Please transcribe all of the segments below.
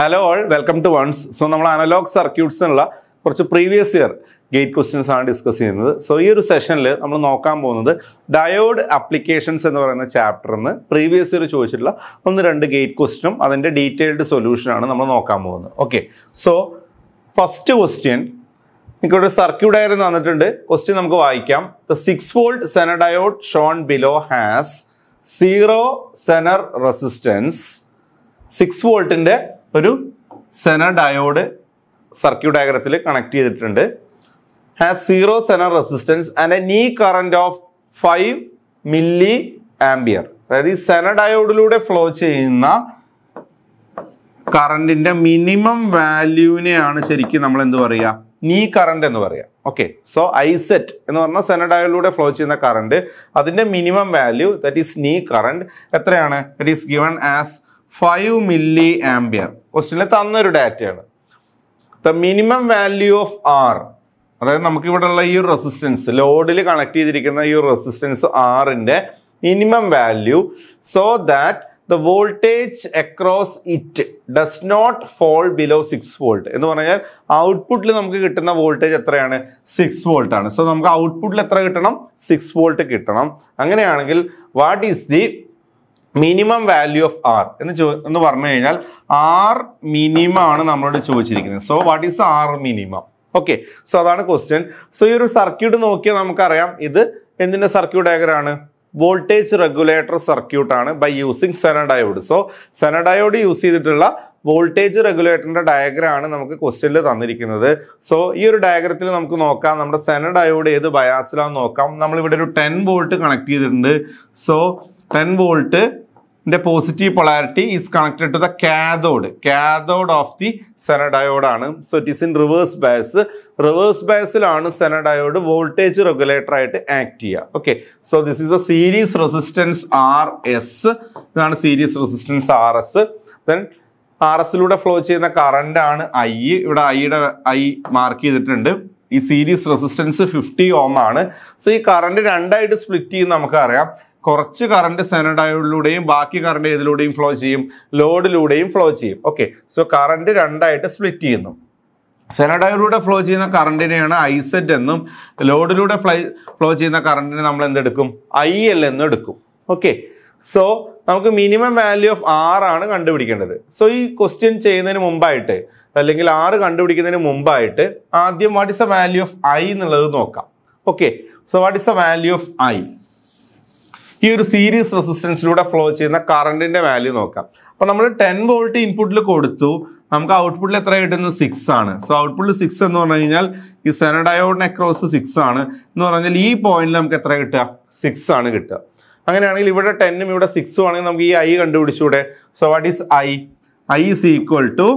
Hello all welcome to ones so നമ്മൾ analog സർക്യൂട്ട്സിനുള്ള കുറച്ച് പ്രീവിയസ് ഇയർ ഗേറ്റ് ക്വസ്റ്റ്യൻസ് ആണ് ഡിസ്കസ് ചെയ്യുന്നത് സോ ഈ ഒരു സെഷനിൽ നമ്മൾ നോക്കാൻ പോകുന്നത് ഡയോഡ് അപ്ലിക്കേഷൻസ് എന്ന് പറയുന്ന ചാപ്റ്ററിൽ നിന്ന് പ്രീവിയസ് ഇയർ ചോദിച്ചിട്ടുള്ള ഒന്ന് രണ്ട് ഗേറ്റ് ക്വസ്റ്റ്യനും അതിൻ്റെ ഡീറ്റെയിൽഡ് സൊല്യൂഷനാണ് നമ്മൾ നോക്കാൻ പോകുന്നത് ഓക്കെ സോ ഫസ്റ്റ് ക്വസ്റ്റ്യൻ എനിക്കൊരു സർക്യൂട്ട് ഡയഗ്രം തന്നിട്ടുണ്ട് ക്വസ്റ്റ്യൻ നമുക്ക് വായിക്കാം the six volt zener diode shown below has zero zener resistance six വോൾട്ടിന്റെ ഒരു സെന ഡയോഡ് സർക്യൂട്ട് ഡയഗ്രത്തിൽ കണക്ട് ചെയ്തിട്ടുണ്ട് has zero zener resistance and a knee current of five milli ampere അതായത് ഈ Senna ഡയോഡിലൂടെ ഫ്ലോ ചെയ്യുന്ന കറണ്ടിന്റെ മിനിമം വാല്യൂവിനെയാണ് ശരിക്കും നമ്മൾ എന്ത് പറയുക നീ കറണ്ട് എന്ന് പറയാം ഓക്കെ സോ ഐസെറ്റ് എന്ന് പറഞ്ഞാൽ സെനഡയോഡിലൂടെ ഫ്ലോ ചെയ്യുന്ന കറണ്ട് അതിന്റെ minimum value that is knee current എത്രയാണ് that is given as five milli ampere ക്വസ്റ്റിനെ തന്നൊരു ഡാറ്റയാണ് the minimum value of R അതായത് നമുക്ക് ഇവിടെ ഉള്ള ഈ റെസിസ്റ്റൻസ് ലോഡിൽ കണക്ട് ചെയ്തിരിക്കുന്ന ഈ റെസിസ്റ്റൻസ് ആറിൻ്റെ minimum value so that the voltage across it does not fall below six volt എന്ന് പറഞ്ഞാൽ ഔട്ട്പുട്ടിൽ നമുക്ക് കിട്ടുന്ന വോൾട്ടേജ് എത്രയാണ് സിക്സ് വോൾട്ട് ആണ് സോ നമുക്ക് ഔട്ട്പുട്ടിൽ എത്ര കിട്ടണം സിക്സ് വോൾട്ട് കിട്ടണം അങ്ങനെയാണെങ്കിൽ what is the minimum value of R എന്ന് ചോ എന്ന് പറഞ്ഞു കഴിഞ്ഞാൽ ആർ മിനിമം ആണ് നമ്മളോട് ചോദിച്ചിരിക്കുന്നത് so what is R minimum okay so അതാണ് ക്വസ്റ്റ്യൻ സോ ഈ ഒരു സർക്യൂട്ട് നോക്കിയാൽ നമുക്കറിയാം ഇത് എന്തിൻ്റെ സർക്യൂട്ട് ഡയഗ്രാണ് വോൾട്ടേജ് റെഗുലേറ്റർ സർക്യൂട്ട് ആണ് by using zener diode so zener diode use ചെയ്തിട്ടുള്ള വോൾട്ടേജ് റെഗുലേറ്ററിന്റെ ഡയഗ്രാണ് നമുക്ക് ക്വസ്റ്റ്യനിൽ തന്നിരിക്കുന്നത് സോ ഈ ഒരു ഡയഗ്രത്തിൽ നമുക്ക് നോക്കാം നമ്മുടെ സെനഡയോഡ് ഏത് ബയാസിലാന്ന് നോക്കാം നമ്മളിവിടെ ഒരു ടെൻ വോൾട്ട് കണക്ട് ചെയ്തിട്ടുണ്ട് so ten volt positive polarity is connected to the cathode cathode of the സെനഡയോഡാണ് so it is in reverse bias reverse ബയസിലാണ് സെനഡയോഡ് വോൾട്ടേജ് റെഗുലേറ്റർ ആയിട്ട് ആക്ട് ചെയ്യുക okay so this is a series resistance R S ഇതാണ് series resistance R S then R എസിലൂടെ flow ചെയ്യുന്ന current ആണ് I ഇവിടെ ഐയുടെ ഐ മാർക്ക് ചെയ്തിട്ടുണ്ട് ഈ സീരീസ് റെസിസ്റ്റൻസ് ഫിഫ്റ്റി ഓം ആണ് സോ ഈ കറണ്ട് രണ്ടായിട്ട് സ്പ്ലിറ്റ് ചെയ്യുന്ന നമുക്കറിയാം കുറച്ച് കറണ്ട് സെനഡായിലൂടെയും ബാക്കി കറണ്ട് ഏതിലൂടെയും ഫ്ലോ ചെയ്യും ലോഡിലൂടെയും ഫ്ലോ ചെയ്യും ഓക്കെ സോ കറണ്ട് രണ്ടായിട്ട് സ്പ്ലിറ്റ് ചെയ്യുന്നു സെനഡായിലൂടെ ഫ്ലോ ചെയ്യുന്ന കറണ്ടിനെയാണ് ഐസെറ്റ് എന്നും ലോഡിലൂടെ ഫ്ലൈ ഫ്ലോ ചെയ്യുന്ന കറണ്ടിനെ നമ്മൾ എന്തെടുക്കും ഐ എൽ എന്നും എടുക്കും ഓക്കെ സോ നമുക്ക് മിനിമം വാല്യൂ ഓഫ് ആർ ആണ് കണ്ടുപിടിക്കേണ്ടത് സോ ഈ ക്വസ്റ്റ്യൻ ചെയ്യുന്നതിന് മുമ്പായിട്ട് അല്ലെങ്കിൽ ആറ് കണ്ടുപിടിക്കുന്നതിന് മുമ്പായിട്ട് ആദ്യം what is a value of I എന്നുള്ളത് നോക്കാം okay so what is a value of I ഈ ഒരു സീരീസ് റെസിസ്റ്റൻസിലൂടെ ഫ്ലോ ചെയ്യുന്ന കറണ്ടിന്റെ വാല്യൂ നോക്കാം അപ്പൊ നമ്മൾ ടെൻ വോൾട്ട് ഇൻപുട്ടിൽ കൊടുത്തു നമുക്ക് ഔട്ട്പുട്ടിൽ എത്ര കിട്ടുന്നത് സിക്സ് ആണ് സോ ഔട്ട്പുട്ടിൽ സിക്സ് എന്ന് പറഞ്ഞു കഴിഞ്ഞാൽ ഈ സെനഡയോഡിന് അക്രോസ് സിക്സ് ആണ് എന്ന് പറഞ്ഞാൽ ഈ പോയിന്റിൽ നമുക്ക് എത്ര കിട്ടുക സിക്സ് ആണ് കിട്ടുക അങ്ങനെയാണെങ്കിൽ ഇവിടെ ടെന്നും ഇവിടെ സിക്സും ആണെങ്കിൽ നമുക്ക് ഈ ഐ കണ്ടുപിടിച്ചൂടെ so what is I I is equal to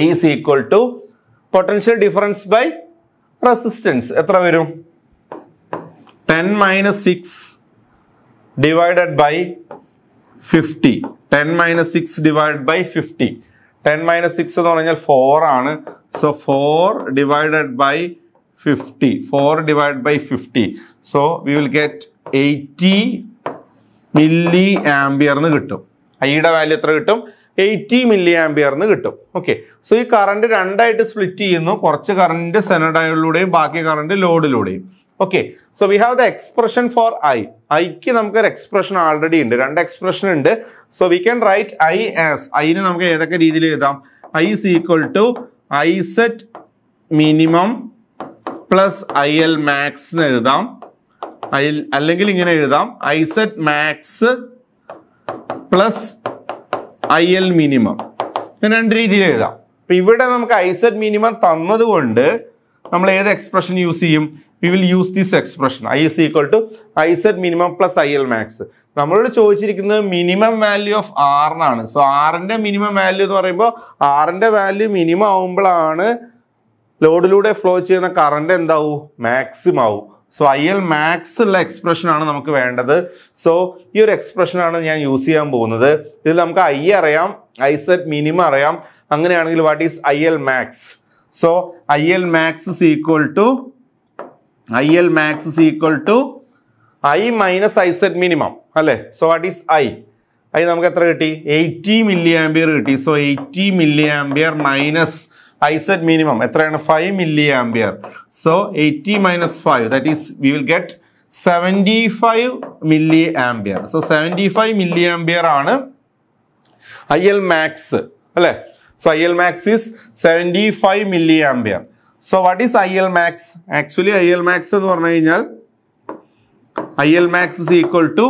I is equal to potential difference by resistance എത്ര വരും ten minus six divided by 50. 10 minus 6 divided by 50. 10 minus 6 എന്ന് പറഞ്ഞാൽ ഫോർ ആണ് so four divided by fifty four divide by fifty so we will get eighty milli ആംബിയർന്ന് കിട്ടും ഐയുടെ value എത്ര കിട്ടും എയ്റ്റി മില്ലി ആംബിയർന്ന് കിട്ടും ഓക്കെ സോ ഈ കറണ്ട് രണ്ടായിട്ട് സ്പ്ലിറ്റ് ചെയ്യുന്നു കുറച്ച് കറണ്ട് സെനഡായിലൂടെയും ബാക്കി കറണ്ട് ലോഡിലൂടെയും okay so we have the expression for I ഐക്ക് നമുക്കൊരു എക്സ്പ്രഷൻ ആൾറെഡി ഉണ്ട് രണ്ട് എക്സ്പ്രഷൻ ഉണ്ട് so we can write I as ഐന് നമുക്ക് ഏതൊക്കെ രീതിയിൽ എഴുതാം I is equal to I Z minimum plus I L max എന്ന് എഴുതാം ഐ അല്ലെങ്കിൽ ഇങ്ങനെ എഴുതാം I Z max plus I L minimum ഇങ്ങനെ രണ്ട് രീതിയിൽ എഴുതാം അപ്പം ഇവിടെ നമുക്ക് ഐ സെറ്റ് മിനിമം തന്നതുകൊണ്ട് നമ്മൾ ഏത് എക്സ്പ്രഷൻ യൂസ് ചെയ്യും we will use this expression I is equal to I Z minimum plus I L max നമ്മളോട് ചോദിച്ചിരിക്കുന്നത് മിനിമം വാല്യൂ ഓഫ് ആറിനാണ് സോ ആറിൻ്റെ മിനിമം വാല്യൂ എന്ന് പറയുമ്പോൾ ആറിൻ്റെ വാല്യൂ മിനിമം ആവുമ്പോഴാണ് ലോഡിലൂടെ ഫ്ലോ ചെയ്യുന്ന കറണ്ട് എന്താവും മാക്സിമം ആവും സോ ഐ എൽ മാക്സ് ഉള്ള എക്സ്പ്രഷനാണ് നമുക്ക് വേണ്ടത് സോ ഈ ഒരു എക്സ്പ്രഷനാണ് ഞാൻ യൂസ് ചെയ്യാൻ പോകുന്നത് ഇതിൽ നമുക്ക് ഐ അറിയാം ഐ സെറ്റ് മിനിമം അറിയാം അങ്ങനെയാണെങ്കിൽ what is I L max so I L max equal to I L max is equal to I minus I Z minimum അല്ലേ so what is I I നമുക്ക് എത്ര കിട്ടി eighty milli ampere കിട്ടി so eighty milli ampere minus I Z minimum എത്രയാണ് five milli ampere so eighty minus five that is we will get seventy five milli ampere so seventy five milli ampere ആണ് I L max അല്ലേ so I L max is seventy five milli ampere so what is I L max actually I L max എന്ന് പറഞ്ഞു കഴിഞ്ഞാൽ I L max is equal to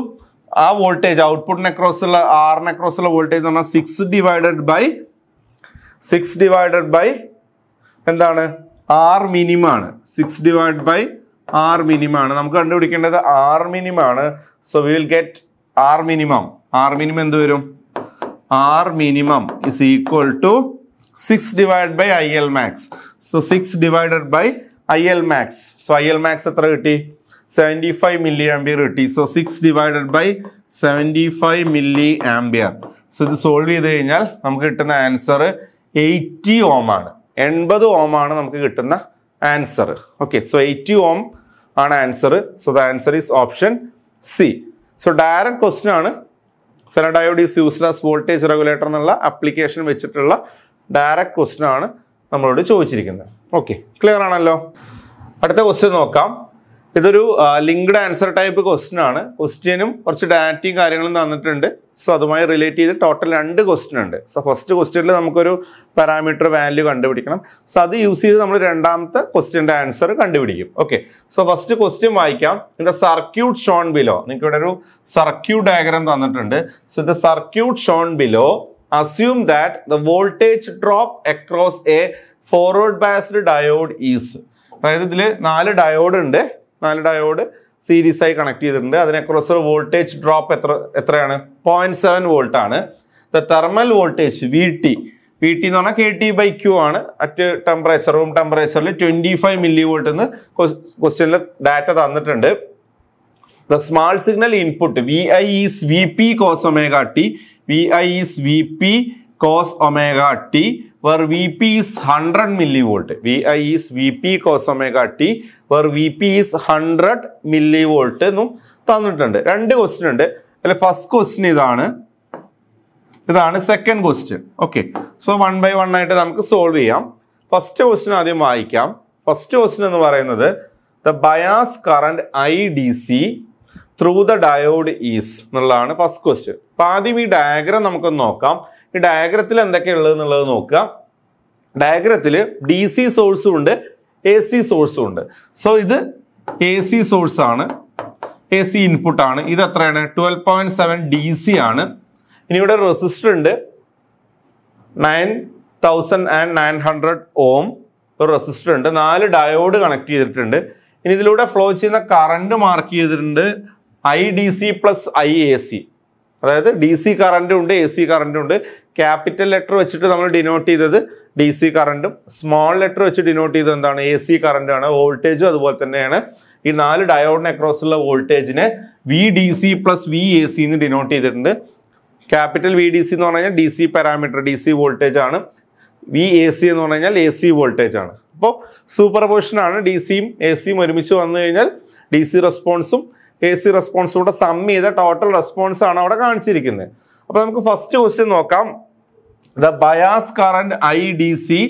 ആ voltage ഔട്ട്പുട്ടിന് across ഉള്ള ആറിന് across ഉള്ള voltage എന്ന് പറഞ്ഞാൽ six divided by six divided by എന്താണ് ആർ മിനിമാണ് സിക്സ് ഡിവൈഡ് ബൈ ആർ മിനിമാണ് നമുക്ക് കണ്ടുപിടിക്കേണ്ടത് ആർ മിനിമാണ് so will get R minimum R minimum എന്ത് വരും R minimum is equal to six divide by I L max so six divided by I L max so I L max എത്ര കിട്ടി seventy five milli ampere കിട്ടി so six divided by seventy five milli ampere so ഇത് solve ചെയ്ത് കഴിഞ്ഞാൽ നമുക്ക് കിട്ടുന്ന answer eighty ohm ആണ് എൺപത് ഓം ആണ് നമുക്ക് കിട്ടുന്ന answer okay so eighty ohm ആണ് answer so the answer is option C so direct question ആണ് zener diodes is used as voltage regulator എന്നുള്ള അപ്ലിക്കേഷൻ വെച്ചിട്ടുള്ള ഡയറക്റ്റ് ക്വസ്റ്റൻ ആണ് നമ്മളോട് ചോദിച്ചിരിക്കുന്നത് ഓക്കെ ക്ലിയർ ആണല്ലോ അടുത്ത ക്വസ്റ്റ്യൻ നോക്കാം ഇതൊരു ലിങ്ക്ഡ് ആൻസർ ടൈപ്പ് ക്വസ്റ്റ്യൻ ആണ് ക്വസ്റ്റ്യനും കുറച്ച് ഡാറ്റയും കാര്യങ്ങളും തന്നിട്ടുണ്ട് സോ അതുമായി റിലേറ്റ് ചെയ്ത് ടോട്ടൽ രണ്ട് ക്വസ്റ്റ്യൻ ഉണ്ട് സോ ഫസ്റ്റ് ക്വസ്റ്റ്യനിൽ നമുക്കൊരു പാരാമീറ്റർ വാല്യൂ കണ്ടുപിടിക്കണം സോ അത് യൂസ് ചെയ്ത് നമ്മൾ രണ്ടാമത്തെ ക്വസ്റ്റ്യൻ്റെ ആൻസർ കണ്ടുപിടിക്കും ഓക്കെ സോ ഫസ്റ്റ് ക്വസ്റ്റ്യൻ വായിക്കാം ഇൻ സർക്യൂട്ട് ഷോൺ ബിലോ നിങ്ങൾക്ക് ഇവിടെ ഒരു സർക്യൂട്ട് ഡയഗ്രാം തന്നിട്ടുണ്ട് സോ ഇത് circuit shown below assume that the voltage drop across a forward biased diode is അതായത് ഇതിൽ നാല് ഡയോഡ് ഉണ്ട് നാല് ഡയോഡ് സീരീസ് ആയി കണക്ട് ചെയ്തിട്ടുണ്ട് അതിന് അക്രോസ് വോൾട്ടേജ് ഡ്രോപ്പ് എത്ര എത്രയാണ് പോയിന്റ് സെവൻ വോൾട്ട് ആണ് the thermal voltage V T V T എന്ന് പറഞ്ഞാൽ കെ ടി ബൈ ക്യു ആണ് അറ്റ് ടെമ്പറേച്ചർ റൂം ടെമ്പറേച്ചറിൽ ട്വന്റി ഫൈവ് മില്ലി വോൾട്ട് എന്ന് ക്വസ്റ്റ്യനിൽ ഡാറ്റ തന്നിട്ടുണ്ട് the small signal input V I is V P cos omega T V I is V P cos omega T where V P is hundred milli volt V I is V P cos omega T where V P is hundred milli volt എന്നും തന്നിട്ടുണ്ട് രണ്ട് question ഉണ്ട് അല്ലെ first question ഇതാണ് ഇതാണ് second question okay so one by one ആയിട്ട് നമുക്ക് solve ചെയ്യാം ഫസ്റ്റ് ക്വസ്റ്റ്യൻ ആദ്യം വായിക്കാം ഫസ്റ്റ് ക്വസ്റ്റ്യൻ എന്ന് പറയുന്നത് the bias current I D C through the diode is എന്നുള്ളതാണ് ഫസ്റ്റ് ക്വസ്റ്റ്യൻ അപ്പൊ ആദ്യം ഈ ഡയഗ്രം നമുക്കൊന്ന് നോക്കാം ഈ ഡയഗ്രത്തിൽ എന്തൊക്കെയുള്ളത് എന്നുള്ളത് നോക്കുക ഡയഗ്രത്തിൽ ഡി സി സോഴ്സും ഉണ്ട് എ സി സോഴ്സും ഉണ്ട് സോ ഇത് എ സി സോഴ്സ് ആണ് എ സി ഇൻപുട്ട് ആണ് ഇത് എത്രയാണ് twelve point seven D C ആണ് ഇനി ഇവിടെ റെസിസ്റ്റർ ഉണ്ട് nine thousand and nine hundred ohm ഒരു റെസിസ്റ്റർ ഉണ്ട് നാല് ഡയോഡ് കണക്ട് ചെയ്തിട്ടുണ്ട് ഇനി ഇതിലൂടെ ഫ്ലോ ചെയ്യുന്ന കറണ്ട് മാർക്ക് ചെയ്തിട്ടുണ്ട് I D C plus I A C അതായത് ഡി സി കറണ്ടും ഉണ്ട് എ സി കറണ്ടും ഉണ്ട് ക്യാപിറ്റൽ ലെറ്റർ വെച്ചിട്ട് നമ്മൾ ഡിനോട്ട് ചെയ്തത് ഡി സി കറണ്ടും സ്മോൾ ലെറ്റർ വെച്ച് ഡിനോട്ട് ചെയ്തത് എന്താണ് എ സി കറണ്ടാണ് വോൾട്ടേജും അതുപോലെ തന്നെയാണ് ഈ നാല് ഡയോഡിന് അക്രോസ് ഉള്ള വോൾട്ടേജിനെ V D C plus V A C എന്ന് ഡിനോട്ട് ചെയ്തിട്ടുണ്ട് ക്യാപിറ്റൽ വി ഡി സി എന്ന് പറഞ്ഞു കഴിഞ്ഞാൽ D C parameter D C voltage ആണ് വി എ സി എന്ന് പറഞ്ഞു കഴിഞ്ഞാൽ എ സി വോൾട്ടേജ് ആണ് അപ്പോൾ സൂപ്പർ പൊസിഷനാണ് ഡി സിയും എ സിയും ഒരുമിച്ച് വന്നു കഴിഞ്ഞാൽ ഡി സി റെസ്പോൺസും എ സി റെസ്പോൺസൂടെ സം ചെയ്ത ടോട്ടൽ റെസ്പോൺസ് ആണ് അവിടെ കാണിച്ചിരിക്കുന്നത് അപ്പൊ നമുക്ക് ഫസ്റ്റ് ക്വസ്റ്റ്യൻ നോക്കാം the bias current I D C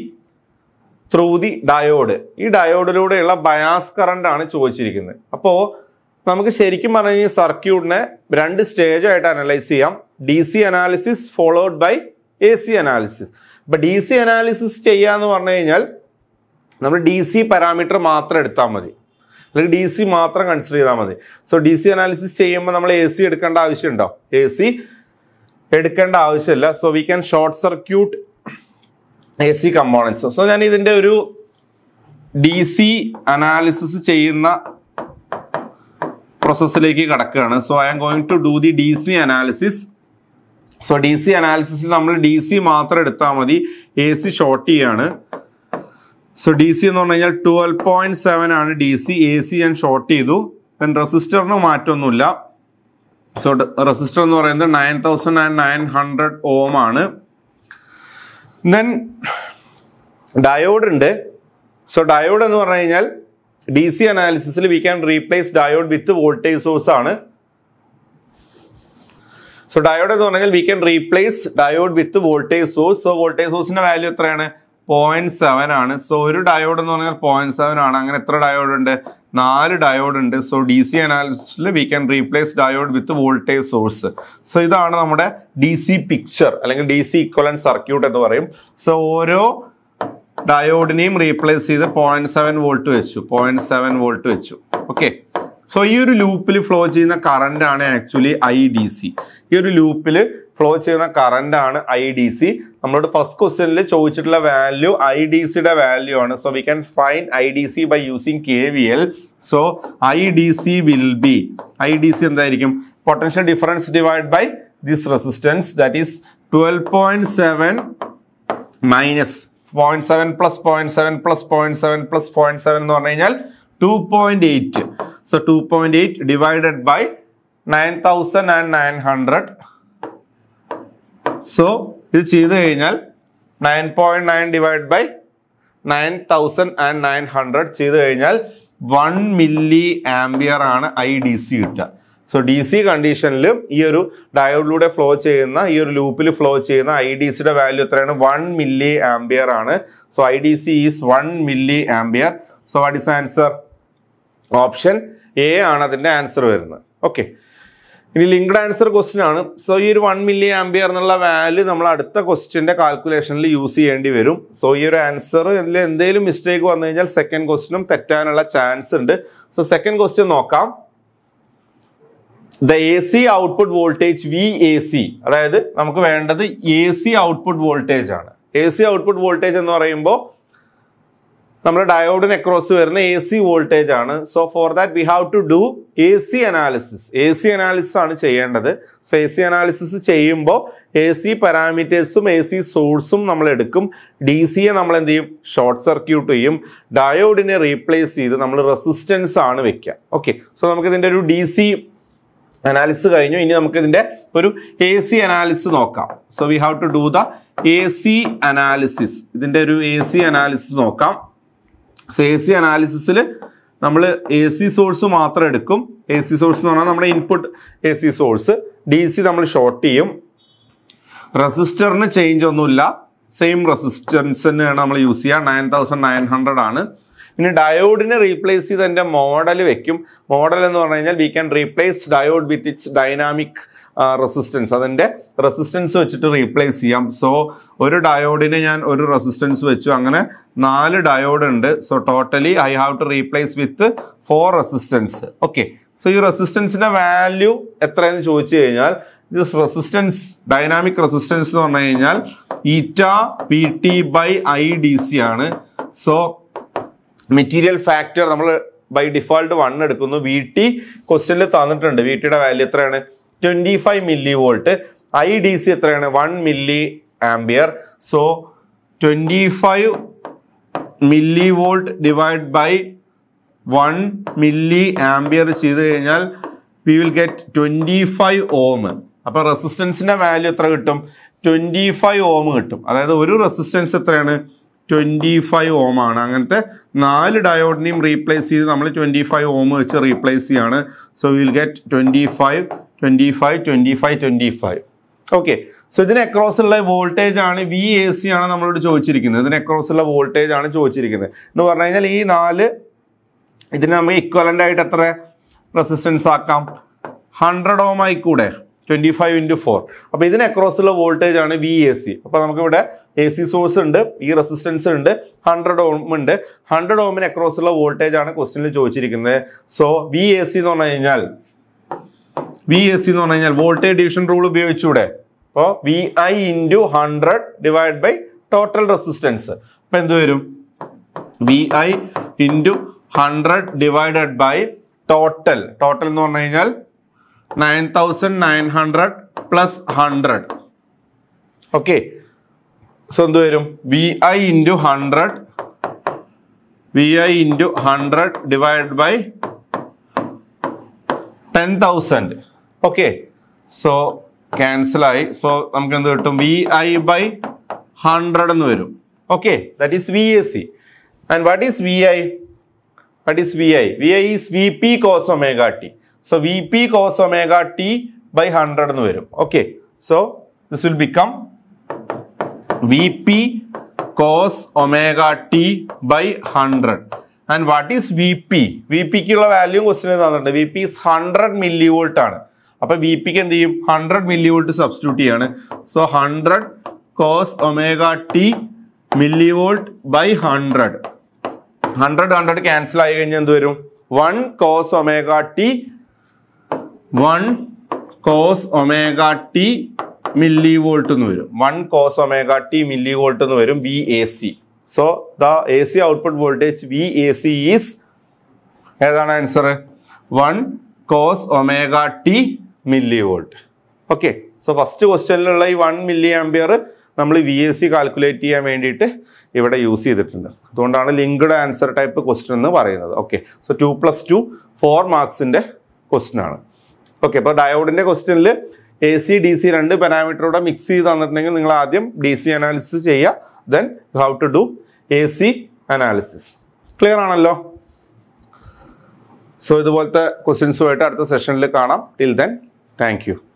through the diode ഈ ഡയോഡിലൂടെയുള്ള ബയാസ് കറന്റ് ആണ് ചോദിച്ചിരിക്കുന്നത് അപ്പോ നമുക്ക് ശരിക്കും പറഞ്ഞു കഴിഞ്ഞാൽ സർക്യൂട്ടിനെ രണ്ട് സ്റ്റേജായിട്ട് അനലൈസ് ചെയ്യാം D C analysis followed by A C analysis ഇപ്പം ഡി സി അനാലിസിസ് ചെയ്യാന്ന് പറഞ്ഞു കഴിഞ്ഞാൽ നമ്മൾ ഡി സി പാരാമീറ്റർ മാത്രം എടുത്താൽ മതി അല്ലെങ്കിൽ ഡി സി മാത്രം കൺസിഡർ ചെയ്താൽ മതി സോ ഡി സി അനാലിസിസ് ചെയ്യുമ്പോൾ നമ്മൾ എ സി എടുക്കേണ്ട ആവശ്യമുണ്ടോ എ സി എടുക്കേണ്ട ആവശ്യമില്ല so we can short circuit A C components so ഞാൻ ഇതിൻ്റെ ഒരു ഡി സി അനാലിസിസ് ചെയ്യുന്ന പ്രോസസ്സിലേക്ക് കടക്കുകയാണ് so I am going to do the D C analysis so D C അനാലിസിസിൽ നമ്മൾ ഡി സി മാത്രം എടുത്താൽ മതി എ സി ഷോർട്ട് ചെയ്യാണ് സോ ഡി സി എന്ന് പറഞ്ഞു കഴിഞ്ഞാൽ ട്വൽവ് പോയിന്റ് സെവൻ ആണ് ഡി സി എ സി ഞാൻ ഷോർട്ട് ചെയ്തു ദെൻ റെസിസ്റ്ററിന് മാറ്റമൊന്നുമില്ല സോ റെസിസ്റ്റർ എന്ന് പറയുന്നത് nine thousand and nine hundred ohm ആണ് ദെൻ ഡയോഡ് ഉണ്ട് സോ ഡയോഡ് എന്ന് പറഞ്ഞു കഴിഞ്ഞാൽ ഡി സി അനാലിസിസിൽ we can replace diode with voltage source ആണ് സോ ഡയോഡ് എന്ന് പറഞ്ഞാൽ we can replace diode with voltage source so voltage സോഴ്സിന്റെ വാല്യൂ എത്രയാണ് പോയിന്റ് സെവൻ ആണ് സോ ഒരു ഡയോഡ് എന്ന് പറഞ്ഞാൽ പോയിന്റ് സെവൻ ആണ് അങ്ങനെ എത്ര ഡയോഡ് ഉണ്ട് നാല് ഡയോഡ് ഉണ്ട് സോ ഡി സി അനാലിസിൽ we can replace diode with voltage source so ഇതാണ് നമ്മുടെ ഡി സി പിക്ചർ അല്ലെങ്കിൽ ഡി സി ഇക്വലൻ സർക്യൂട്ട് എന്ന് പറയും സോ ഓരോ ഡയോഡിനെയും റീപ്ലേസ് ചെയ്ത് പോയിന്റ് സെവൻ വോൾട്ട് വെച്ചു പോയിന്റ് സെവൻ വോൾട്ട് വെച്ചു ഓക്കെ സോ ഈ ഒരു ലൂപ്പിൽ ഫ്ലോ ചെയ്യുന്ന കറണ്ട് ആണ് ആക്ച്വലി ഐ ഡി സി ഈ ഒരു ലൂപ്പിൽ ഫ്ലോ ചെയ്യുന്ന കറന്റ് ആണ് ഐ ഡി സി നമ്മളോട് ഫസ്റ്റ് ക്വസ്റ്റ്യനിൽ ചോദിച്ചിട്ടുള്ള വാല്യൂ ഐ ഡി സിയുടെ വാല്യൂ ആണ് so we can find I D C by using K V L so I D C will be I D C എന്തായിരിക്കും potential difference divide by this resistance that is twelve point seven minus point seven plus point seven plus point seven plus point seven എന്ന് പറഞ്ഞു കഴിഞ്ഞാൽ two point eight so to point eight divided by nine thousand and nine hundred so ഇത് ചെയ്തു കഴിഞ്ഞാൽ nine point nine divide by nine thousand and nine hundred ചെയ്തു കഴിഞ്ഞാൽ one milli ampere ആണ് I D C കിട്ടുക so D C കണ്ടീഷനിലും ഈ ഒരു ഡയോഡിലൂടെ ഫ്ലോ ചെയ്യുന്ന ഈ ഒരു ലൂപ്പിൽ ഫ്ലോ ചെയ്യുന്ന ഐ ഡി സിയുടെ വാല്യൂ എത്രയാണ് വൺ മില്ലി ആംബിയർ ആണ് so I D C is one milli ampere so what is answer option A ആണ് അതിൻ്റെ ആൻസർ വരുന്നത് ഓക്കെ ഇനി ലിങ്ക്ഡ് ആൻസർ ക്വസ്റ്റ്യൻ ആണ് സോ ഈ ഒരു വൺ മില്ലി ആംബിയർ എന്നുള്ള വാല്യൂ നമ്മൾ അടുത്ത ക്വസ്റ്റ്യൻ്റെ കാൽക്കുലേഷനിൽ യൂസ് ചെയ്യേണ്ടി വരും സോ ഈ ഒരു ആൻസർ ഇതിൽ എന്തെങ്കിലും മിസ്റ്റേക്ക് വന്നു കഴിഞ്ഞാൽ സെക്കൻഡ് ക്വസ്റ്റ്യനും തെറ്റാനുള്ള ചാൻസ് ഉണ്ട് സോ സെക്കൻഡ് ക്വസ്റ്റ്യൻ നോക്കാം the A C output voltage V A C അതായത് നമുക്ക് വേണ്ടത് എ സി ഔട്ട്പുട്ട് വോൾട്ടേജ് ആണ് എ സി ഔട്ട്പുട്ട് വോൾട്ടേജ് എന്ന് പറയുമ്പോൾ നമ്മൾ ഡയോഡിന് അക്രോസ് വരുന്ന എ സി വോൾട്ടേജ് ആണ് so for that we have to do A C analysis A C analysis ആണ് ചെയ്യേണ്ടത് സോ എ സി അനാലിസിസ് ചെയ്യുമ്പോൾ എ സി പാരാമീറ്റേഴ്സും എ സി സോഴ്സും നമ്മൾ എടുക്കും ഡി സിയെ നമ്മൾ എന്ത് ചെയ്യും ഷോർട്ട് സർക്യൂട്ട് ചെയ്യും ഡയോഡിനെ റീപ്ലേസ് ചെയ്ത് നമ്മൾ റെസിസ്റ്റൻസ് ആണ് വെക്കുക ഓക്കെ സോ നമുക്ക് ഇതിന്റെ ഒരു ഡി സി അനാലിസിസ് കഴിഞ്ഞു ഇനി നമുക്ക് ഇതിന്റെ ഒരു എ സി അനാലിസിസ് നോക്കാം so we have to do the A C analysis ഇതിൻ്റെ ഒരു എ സി അനാലിസിസ് നോക്കാം സോ എ സി അനാലിസിസിൽ നമ്മൾ എ സി സോഴ്സ് മാത്രം എടുക്കും എ സി സോഴ്സ് എന്ന് പറഞ്ഞാൽ നമ്മുടെ input A C source D C നമ്മൾ ഷോർട്ട് ചെയ്യും റെസിസ്റ്ററിന് ചേഞ്ച് ഒന്നുമില്ല സെയിം റെസിസ്റ്റൻസ് തന്നെയാണ് നമ്മൾ യൂസ് ചെയ്യുക നയൻ തൗസൻഡ് നയൻ ഹൺഡ്രഡ് ആണ് ഇനി ഡയോഡിനെ റീപ്ലേസ് ചെയ്ത് എൻ്റെ മോഡൽ വെക്കും മോഡൽ എന്ന് പറഞ്ഞു കഴിഞ്ഞാൽ we can replace diode with its dynamic resistance അതിൻ്റെ റെസിസ്റ്റൻസ് വെച്ചിട്ട് റീപ്ലേസ് ചെയ്യാം സോ ഒരു ഡയോഡിനെ ഞാൻ ഒരു റെസിസ്റ്റൻസ് വെച്ചു അങ്ങനെ നാല് ഡയോഡ് ഉണ്ട് so totally I have to replace with four resistance okay so ഈ റെസിസ്റ്റൻസിൻ്റെ വാല്യൂ എത്രയെന്ന് ചോദിച്ചു കഴിഞ്ഞാൽ ദിസ് റെസിസ്റ്റൻസ് ഡൈനാമിക് റെസിസ്റ്റൻസ് എന്ന് പറഞ്ഞു കഴിഞ്ഞാൽ eta P T by I D C ആണ് സോ മെറ്റീരിയൽ ഫാക്ടർ നമ്മൾ ബൈ ഡിഫോൾട്ട് വൺ എടുക്കുന്നു വി ടി ക്വസ്റ്റ്യനിൽ തന്നിട്ടുണ്ട് വി ടിയുടെ വാല്യൂ എത്രയാണ് twenty five milli volt I D C എത്രയാണ് one milli ampere so twenty five milli volt divide by one milli ampere ചെയ്ത് കഴിഞ്ഞാൽ we will get twenty five ohm അപ്പൊ റെസിസ്റ്റൻസിന്റെ വാല്യൂ എത്ര കിട്ടും ട്വന്റി ഫൈവ് ഓം കിട്ടും അതായത് ഒരു റെസിസ്റ്റൻസ് എത്രയാണ് ട്വൻറ്റി ഫൈവ് ഓം ആണ് അങ്ങനത്തെ നാല് ഡയോഡിനെയും റീപ്ലേസ് ചെയ്ത് നമ്മൾ ട്വൻറ്റി ഫൈവ് ഓം വെച്ച് റീപ്ലേസ് ചെയ്യാണ് so will get twenty five twenty five twenty five twenty five okay so ഇതിന് അക്രോസ് ഉള്ള വോൾട്ടേജ് ആണ് വി എ സി ആണ് നമ്മളോട് ചോദിച്ചിരിക്കുന്നത് ഇതിന് അക്രോസ് ഉള്ള വോൾട്ടേജ് ആണ് ചോദിച്ചിരിക്കുന്നത് എന്ന് പറഞ്ഞു കഴിഞ്ഞാൽ ഈ നാല് ഇതിന് നമ്മൾ ഇക്വലൻ്റ് ആയിട്ട് എത്ര റെസിസ്റ്റൻസ് ആക്കാം ഹൺഡ്രഡ് ഓം ആയിക്കൂടെ ട്വൻറ്റി ഫൈവ് ഇൻറ്റു ഫോർ അപ്പോൾ ഇതിന് അക്രോസ് ഉള്ള വോൾട്ടേജ് ആണ് വി എ സി അപ്പോൾ നമുക്കിവിടെ എ സി സോഴ്സ് ഉണ്ട് ഈ e റെസിസ്റ്റൻസ് ഉണ്ട് ഹൺഡ്രഡ് ഓം ഉണ്ട് ഹൺഡ്രഡ് ഓമിന് അക്രോസ് ഉള്ള വോൾട്ടേജ് ആണ് ക്വസ്റ്റിനിൽ ചോദിച്ചിരിക്കുന്നത് സോ വി എ സി എന്ന് പറഞ്ഞു കഴിഞ്ഞാൽ വി എ സി എന്ന് പറഞ്ഞു കഴിഞ്ഞാൽ വോൾട്ടേജ് ഡിവിഷൻ റൂൾ ഉപയോഗിച്ചൂടെ അപ്പോൾ V I into hundred divide by total resistance അപ്പൊ എന്ത് വരും V I into hundred divide by total total എന്ന് പറഞ്ഞു കഴിഞ്ഞാൽ nine thousand nine hundred plus hundred okay So, what is Vi into 100. Vi into 100 divided by 10,000. Okay. So, cancel I. So, I'm going to to Vi by 100. Okay. That is Vac. And what is Vi? What is Vi? Vi is Vp cos omega t. So, Vp cos omega t by 100. Okay. So, this will become V P cos omega T by hundred and what is V P V പിക്കുള്ള value ക്വസ്റ്റിന് തന്നിട്ടുണ്ട് V P is hundred milli volt ആണ് അപ്പൊ V പിക്ക് എന്ത് ചെയ്യും hundred milli volt substitute ചെയ്യാണ് so hundred cos omega T milli volt by hundred hundred hundred cancel ആയി കഴിഞ്ഞാൽ എന്ത് വരും one cos omega T one cos omega T milli volt എന്ന് വരും one cos omega T milli volt എന്ന് വരും V A C so the A C output voltage V A C is ഏതാണ് answer one cos omega T milli volt okay so first ക്വസ്റ്റ്യനിലുള്ള ഈ one milli ampere നമ്മൾ V A C calculate ചെയ്യാൻ വേണ്ടിയിട്ട് ഇവിടെ use ചെയ്തിട്ടുണ്ട് അതുകൊണ്ടാണ് linked answer type question എന്ന് പറയുന്നത് okay so two plus two four മാർക്സിൻ്റെ ക്വസ്റ്റ്യൻ ആണ് ഓക്കെ അപ്പോൾ ഡയോഡിൻ്റെ ക്വസ്റ്റ്യനിൽ എ സി ഡി സി രണ്ട് പാരാമീറ്ററോടെ മിക്സ് ചെയ്ത് തന്നിട്ടുണ്ടെങ്കിൽ നിങ്ങൾ ആദ്യം ഡി സി അനാലിസിസ് ചെയ്യുക then how to do A C analysis clear ആണല്ലോ സോ ഇതുപോലത്തെ ക്വസ്റ്റ്യൻസുമായിട്ട് അടുത്ത സെഷനിൽ കാണാം ടിൽ ദെൻ താങ്ക്